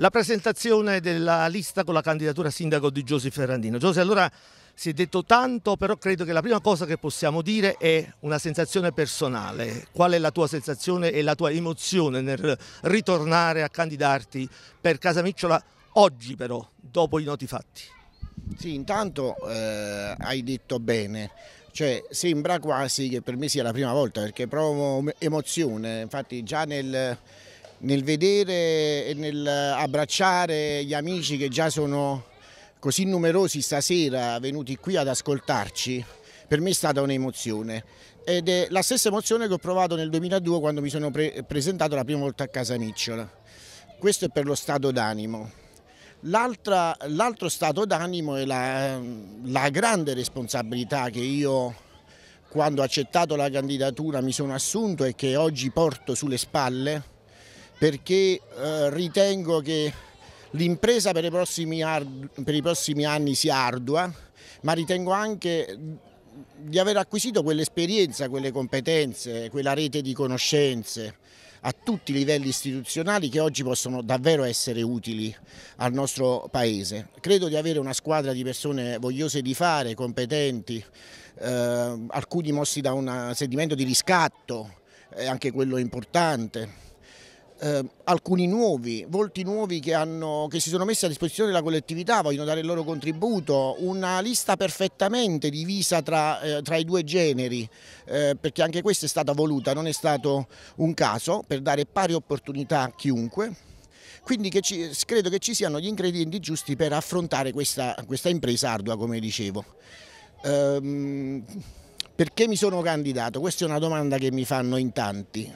la presentazione della lista con la candidatura sindaco di Giuseppe Ferrandino. Giuseppe, allora si è detto tanto, però credo che la prima cosa che possiamo dire è una sensazione personale. Qual è la tua sensazione e la tua emozione nel ritornare a candidarti per Casamicciola oggi però, dopo i noti fatti? Sì, intanto eh, hai detto bene, cioè, sembra quasi che per me sia la prima volta perché provo emozione, infatti già nel nel vedere e nel abbracciare gli amici che già sono così numerosi stasera venuti qui ad ascoltarci, per me è stata un'emozione ed è la stessa emozione che ho provato nel 2002 quando mi sono pre presentato la prima volta a casa Micciola. Questo è per lo stato d'animo. L'altro stato d'animo è la, ehm, la grande responsabilità che io quando ho accettato la candidatura mi sono assunto e che oggi porto sulle spalle perché eh, ritengo che l'impresa per, per i prossimi anni sia ardua, ma ritengo anche di aver acquisito quell'esperienza, quelle competenze, quella rete di conoscenze a tutti i livelli istituzionali che oggi possono davvero essere utili al nostro Paese. Credo di avere una squadra di persone vogliose di fare, competenti, eh, alcuni mossi da un sentimento di riscatto, è eh, anche quello importante eh, alcuni nuovi, volti nuovi che, hanno, che, si sono messi a disposizione della collettività, vogliono dare il loro contributo, una lista perfettamente divisa tra, eh, tra i due generi, eh, perché anche questa è stata voluta, non è stato un caso, per dare pari opportunità a chiunque. Quindi che ci, credo che ci siano gli ingredienti giusti per affrontare questa, questa impresa ardua, come dicevo. Ehm, perché mi sono candidato? Questa è una domanda che mi fanno in tanti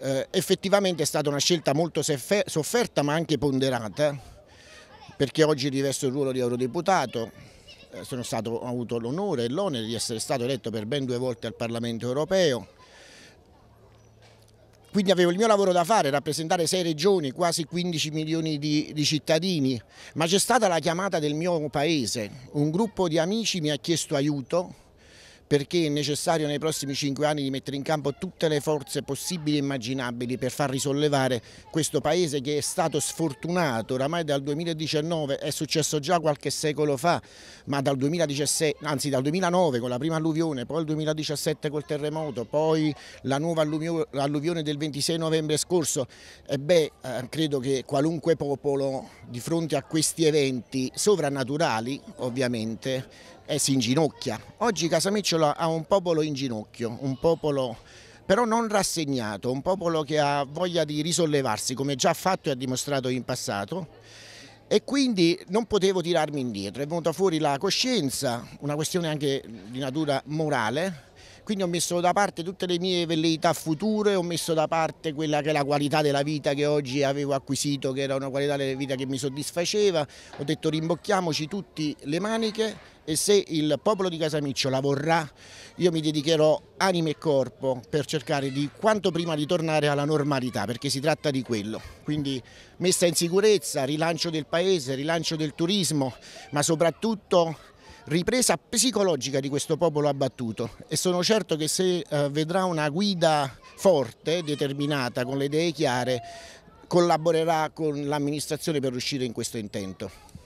eh, effettivamente è stata una scelta molto sofferta ma anche ponderata perché oggi rivesto il ruolo di eurodeputato, eh, stato, ho avuto l'onore e l'onere di essere stato eletto per ben due volte al Parlamento europeo, quindi avevo il mio lavoro da fare, rappresentare sei regioni, quasi 15 milioni di, di cittadini, ma c'è stata la chiamata del mio paese, un gruppo di amici mi ha chiesto aiuto perché è necessario nei prossimi cinque anni di mettere in campo tutte le forze possibili e immaginabili per far risollevare questo paese che è stato sfortunato oramai dal 2019, è successo già qualche secolo fa, ma dal 2016, anzi dal 2009 con la prima alluvione, poi il 2017 col terremoto, poi la nuova alluvione del 26 novembre scorso, e beh, eh, credo che qualunque popolo di fronte a questi eventi sovrannaturali ovviamente e eh, si inginocchia. Oggi Casamicciola ha un popolo in ginocchio, un popolo però non rassegnato, un popolo che ha voglia di risollevarsi come già fatto e ha dimostrato in passato e quindi non potevo tirarmi indietro, è venuta fuori la coscienza, una questione anche di natura morale quindi ho messo da parte tutte le mie velleità future, ho messo da parte quella che è la qualità della vita che oggi avevo acquisito, che era una qualità della vita che mi soddisfaceva. Ho detto rimbocchiamoci tutte le maniche e se il popolo di Casamiccio la vorrà, io mi dedicherò anima e corpo per cercare di quanto prima di tornare alla normalità, perché si tratta di quello. Quindi messa in sicurezza, rilancio del paese, rilancio del turismo, ma soprattutto ripresa psicologica di questo popolo abbattuto e sono certo che se eh, vedrà una guida forte, determinata, con le idee chiare, collaborerà con l'amministrazione per riuscire in questo intento.